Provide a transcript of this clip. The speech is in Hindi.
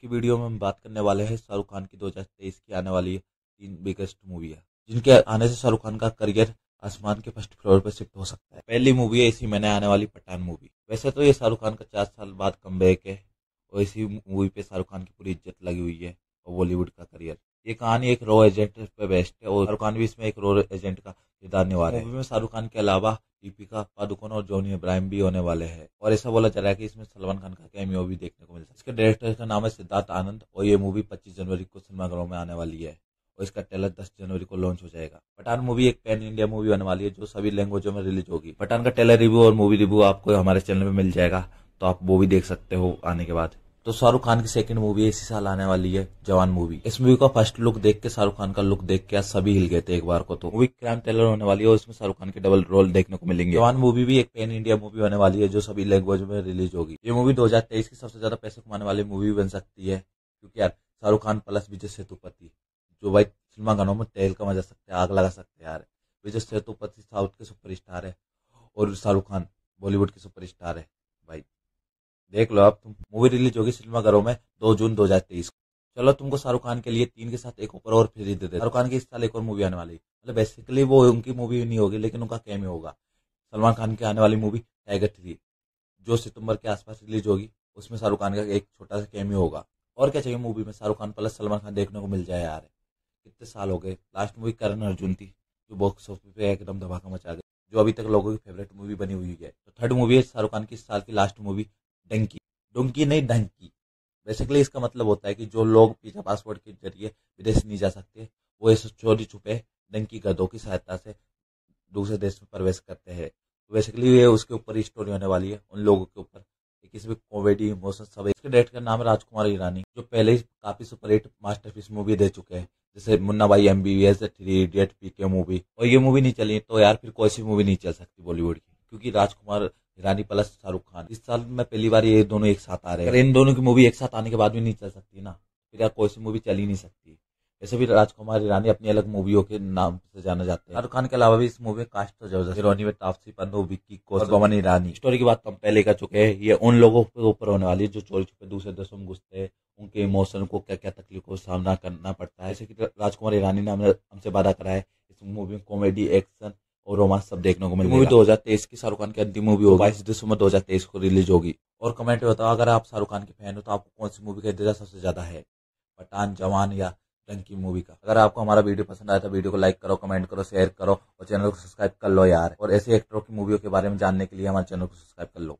की वीडियो में हम बात करने वाले हैं शाहरुख खान की 2023 की आने वाली तीन बिगेस्ट मूवी है जिनके आने से शाहरुख खान का करियर आसमान के फर्स्ट फ्लोर पर शिफ्ट हो सकता है पहली मूवी है इसी महीने आने वाली पठान मूवी वैसे तो ये शाहरुख खान का चार साल बाद कम है और इसी मूवी पे शाहरुख खान की पूरी इज्जत लगी हुई है और बॉलीवुड का करियर ये कहानी एक रो एजेंट पे बेस्ट है और शाहरुख खान भी इसमें एक रो एजेंट का किरदार निभा रहे हैं मूवी में शाहरुख खान के अलावा दीपिका पादुकोण और जॉनी इब्राहिम भी होने वाले हैं और ऐसा बोला जा रहा है कि इसमें सलमान खान का कैमियो भी देखने को मिलता है इसके डायरेक्टर का नाम है सिद्धार्थ आनंद और ये मूवी पच्चीस जनवरी को सिनेमाघरों में आने वाली है और इसका ट्रेलर 10 जनवरी को लॉन्च हो जाएगा पठान मूवी एक पैन इंडिया मूवी होने वाली है जो सभी लैंग्वेजों में रिलीज होगी पठान का ट्रेलर रिव्यू और मूवी रिव्यू आपको हमारे चैनल में मिल जाएगा तो आप वो भी देख सकते हो आने के बाद तो शाहरुख खान की सेकंड मूवी इसी साल आने वाली है जवान मूवी इस मूवी का फर्स्ट लुक देख के शाहरुख खान का लुक देख के आज सभी हिल गए थे एक बार को तो मूवी क्राइम टेलर होने वाली है और इसमें शाहरुख खान के डबल रोल देखने को मिलेंगे जवान मूवी भी एक पेन इंडिया मूवी होने वाली है जो सभी लैंग्वेज में रिलीज होगी ये मूवी दो की सबसे ज्यादा पैसे कमाने वाली मूवी बन सकती है क्योंकि यार शाहरुख खान प्लस विजय सेतुपति जो भाई फिल्म गानों में तेल कमा जा सकते हैं आग लगा सकते हैं यार विजय सेतुपति साउथ के सुपरस्टार है और शाहरुख खान बॉलीवुड के सुपरस्टार है देख लो आप तुम मूवी रिलीज होगी सिनेमाघरों में दो जून दो हजार तेईस चलो तुमको शाहरुख खान के लिए तीन के साथ एक ऊपर और फिर दे शाहरुख खान की इस साल एक और मूवी आने वाली मतलब बेसिकली वो उनकी मूवी नहीं होगी लेकिन उनका कैम होगा सलमान खान की आने वाली मूवी टाइगर थ्री जो सितंबर के आसपास रिलीज होगी उसमें शाहरुख खान का एक छोटा सा कैमियो होगा और क्या चाहिए मूवी में शाहरुख खान प्लस सलमान खान देखने को मिल जाए यार कितने साल हो गए लास्ट मूवी करण अर्जुन थी जो बॉक्स ऑफिस पे एकदम धमाका मचा गया जो अभी तक लोगों की फेवरेट मूवी बनी हुई है तो थर्ड मूवी है शाहरुख खान की इस साल की लास्ट मूवी डंकी डोंकी नहीं डंकी बेसिकली इसका मतलब होता है कि जो लोग पिज्जा पासवर्ड के जरिए विदेश नहीं जा सकते वो इस चोरी छुपे डंकी गदों की सहायता से दूसरे देश में प्रवेश करते हैं तो बेसिकली ये उसके ऊपर स्टोरी होने वाली है उन लोगों के ऊपर किसी भी कॉमेडी इमोशन सब इसके डायरेक्टर का नाम राजकुमार ईरानी जो पहले ही काफी सुपरहिट मास्टर मूवी दे चुके हैं जैसे Munna Bhai M B S three idiot P K movie और ये मूवी नहीं चली तो यार फिर कोई सी मूवी नहीं चल सकती बॉलीवुड की क्योंकि राजकुमार ईरानी प्लस शाहरुख खान इस साल में पहली बार ये दोनों एक साथ आ रहे हैं इन दोनों की मूवी एक साथ आने के बाद भी नहीं चल सकती ना फिर यार कोई सी मूवी चल ही नहीं सकती वैसे भी राजकुमार ईरानी अपनी अलग मूवियों के नाम से जाना जाते हैं शाहरुख खान के अलावा भी इस मूवी कास्ट तो जबरदस्त में तापसी पन्नू विक्की कौशल ईरानी स्टोरी की बात तो हम पहले कर चुके हैं ये उन लोगों के ऊपर होने वाली है जो चोरी छुपे दूसरे देशों में घुसते हैं उनके इमोशन को क्या क्या तकलीफ का सामना करना पड़ता है जैसे कि राजकुमार ईरानी ने हमने हमसे वादा करा है इस मूवी में कॉमेडी एक्शन और रोमांस सब देखने को मिलेगा मूवी 2023 की शाहरुख खान की अंतिम मूवी होगी बाईस दिसंबर 2023 को रिलीज होगी और कमेंट में बताओ अगर आप शाहरुख खान के फैन हो तो आपको कौन सी मूवी का इंतजार सबसे ज्यादा है पठान जवान या रंग की मूवी का अगर आपको हमारा वीडियो पसंद आया तो वीडियो को लाइक करो कमेंट करो शेयर करो और चैनल को सब्सक्राइब कर लो यार और ऐसे एक्टरों की मूवियों के बारे में जानने के लिए हमारे चैनल को सब्सक्राइब कर लो